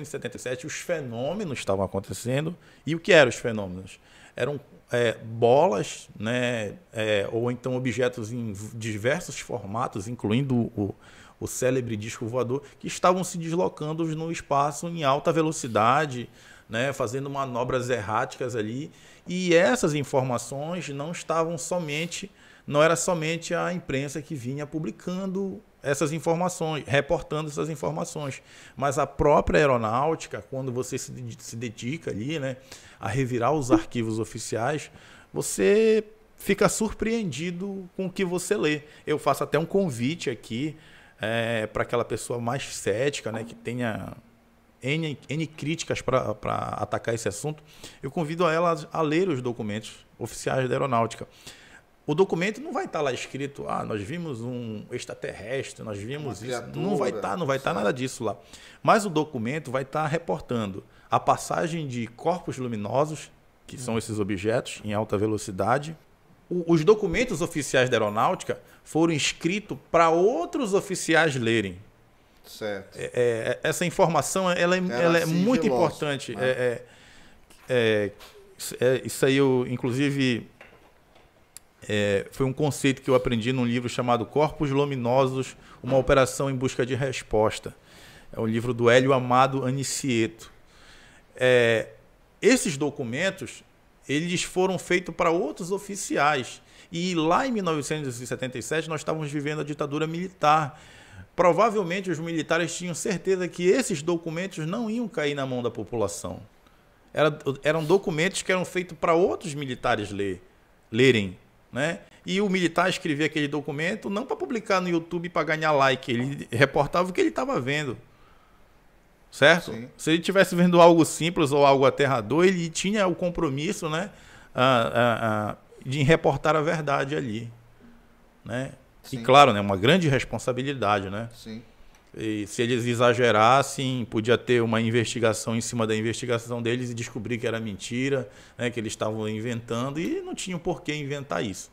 1977, os fenômenos estavam acontecendo. E o que eram os fenômenos? Eram é, bolas, né, é, ou então objetos em diversos formatos, incluindo o, o célebre disco voador, que estavam se deslocando no espaço em alta velocidade, né, fazendo manobras erráticas ali. E essas informações não estavam somente, não era somente a imprensa que vinha publicando essas informações, reportando essas informações. Mas a própria aeronáutica, quando você se, se dedica ali, né, a revirar os arquivos oficiais, você fica surpreendido com o que você lê. Eu faço até um convite aqui é, para aquela pessoa mais cética, né, que tenha N, N críticas para atacar esse assunto. Eu convido ela a ler os documentos oficiais da aeronáutica o documento não vai estar tá lá escrito, ah, nós vimos um extraterrestre, nós vimos Uma isso. Criatura, tá, não vai estar, tá não vai estar nada disso lá. Mas o documento vai estar reportando a passagem de corpos luminosos, que hum. são esses objetos em alta velocidade. O, os documentos oficiais da aeronáutica foram escritos para outros oficiais lerem. Certo. É, é, é, essa informação ela, é, ela é muito importante. Né? É, é, é, isso aí eu, inclusive é, foi um conceito que eu aprendi num livro chamado Corpos Luminosos, Uma Operação em Busca de Resposta. É um livro do Hélio Amado Anicieto. É, esses documentos, eles foram feitos para outros oficiais. E lá em 1977 nós estávamos vivendo a ditadura militar. Provavelmente os militares tinham certeza que esses documentos não iam cair na mão da população. Era, eram documentos que eram feitos para outros militares ler, lerem né? E o militar escrevia aquele documento não para publicar no YouTube para ganhar like, ele reportava o que ele estava vendo. Certo? Sim. Se ele estivesse vendo algo simples ou algo aterrador, ele tinha o compromisso, né? de reportar a verdade ali, né? Sim. E claro, né, uma grande responsabilidade, né? Sim. E se eles exagerassem, podia ter uma investigação em cima da investigação deles e descobrir que era mentira, né, que eles estavam inventando e não tinham por que inventar isso.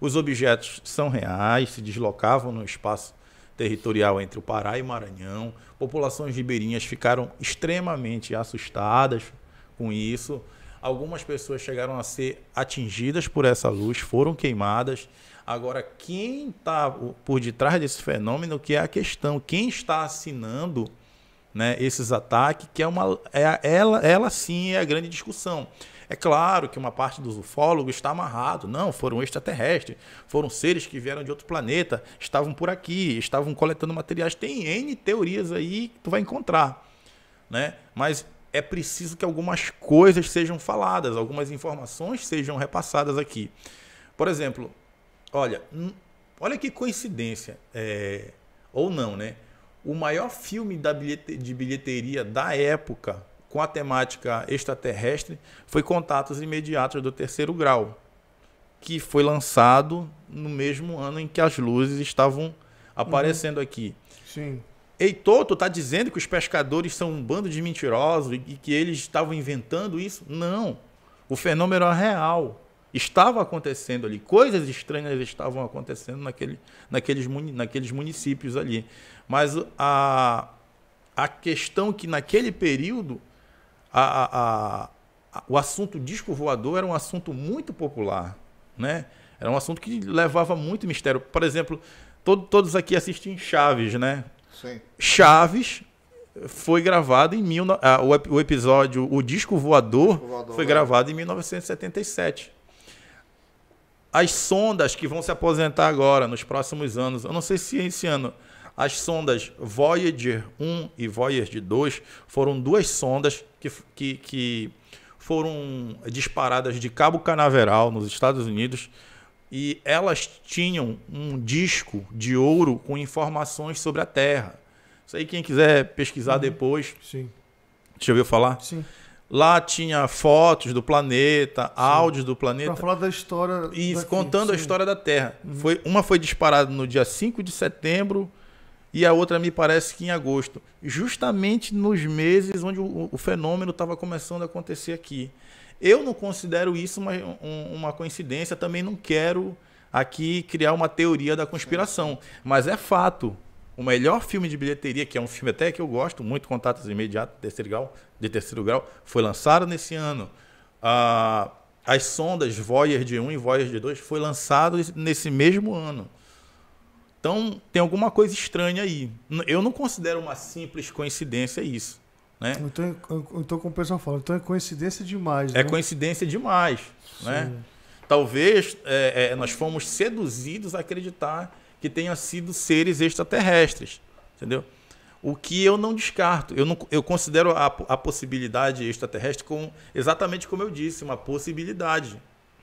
Os objetos são reais, se deslocavam no espaço territorial entre o Pará e o Maranhão. Populações ribeirinhas ficaram extremamente assustadas com isso. Algumas pessoas chegaram a ser atingidas por essa luz, foram queimadas. Agora, quem está por detrás desse fenômeno que é a questão, quem está assinando né, esses ataques, que é uma. É, ela, ela sim é a grande discussão. É claro que uma parte dos ufólogos está amarrado. Não, foram extraterrestres, foram seres que vieram de outro planeta, estavam por aqui, estavam coletando materiais. Tem N teorias aí que tu vai encontrar. Né? Mas é preciso que algumas coisas sejam faladas, algumas informações sejam repassadas aqui. Por exemplo, Olha, olha que coincidência. É, ou não, né? O maior filme da bilhete, de bilheteria da época com a temática extraterrestre foi Contatos Imediatos do Terceiro Grau, que foi lançado no mesmo ano em que as luzes estavam aparecendo uhum. aqui. Sim. Heitor, tu tá dizendo que os pescadores são um bando de mentirosos e que eles estavam inventando isso? Não. O fenômeno é real estava acontecendo ali, coisas estranhas estavam acontecendo naquele, naqueles, naqueles municípios ali. Mas a, a questão que naquele período a, a, a, o assunto disco voador era um assunto muito popular, né? Era um assunto que levava muito mistério. Por exemplo, todo, todos aqui assistem Chaves, né? Sim. Chaves foi gravado em mil, ah, o, o, episódio, o disco voador, disco voador foi né? gravado em 1977 as sondas que vão se aposentar agora, nos próximos anos, eu não sei se esse ano, as sondas Voyager 1 e Voyager 2 foram duas sondas que, que, que foram disparadas de Cabo Canaveral, nos Estados Unidos, e elas tinham um disco de ouro com informações sobre a Terra. Isso aí, quem quiser pesquisar uhum. depois. Sim. Já ouviu falar? Sim. Lá tinha fotos do planeta, sim. áudios do planeta. Para falar da história. Isso, daqui, contando sim. a história da Terra. Uhum. Foi, uma foi disparada no dia 5 de setembro e a outra me parece que em agosto. Justamente nos meses onde o, o fenômeno estava começando a acontecer aqui. Eu não considero isso uma, uma coincidência, também não quero aqui criar uma teoria da conspiração, mas é fato o melhor filme de bilheteria, que é um filme até que eu gosto muito, Contatos Imediatos terceiro grau, de Terceiro Grau, foi lançado nesse ano. Ah, as sondas Voyager 1 e Voyager 2 foi lançado nesse mesmo ano. Então, tem alguma coisa estranha aí. Eu não considero uma simples coincidência isso. Né? Então, então como o pessoal fala, então é coincidência demais. É né? É coincidência demais. Né? Talvez é, é, nós fomos seduzidos a acreditar que tenham sido seres extraterrestres, entendeu? O que eu não descarto. Eu, não, eu considero a, a possibilidade extraterrestre como, exatamente como eu disse, uma possibilidade.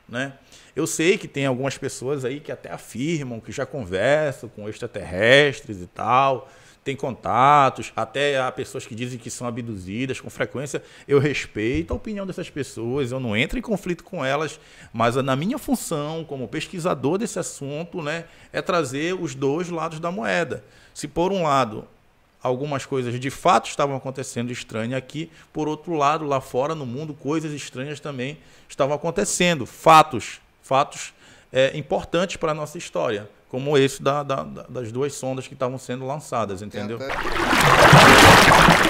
Né? Eu sei que tem algumas pessoas aí que até afirmam que já conversam com extraterrestres e tal, tem contatos, até há pessoas que dizem que são abduzidas com frequência. Eu respeito a opinião dessas pessoas, eu não entro em conflito com elas, mas na minha função como pesquisador desse assunto, né, é trazer os dois lados da moeda. Se por um lado algumas coisas de fato estavam acontecendo estranhas aqui, por outro lado, lá fora no mundo, coisas estranhas também estavam acontecendo, fatos, fatos é, importantes para a nossa história como esse da, da, das duas sondas que estavam sendo lançadas, entendeu? Tenta.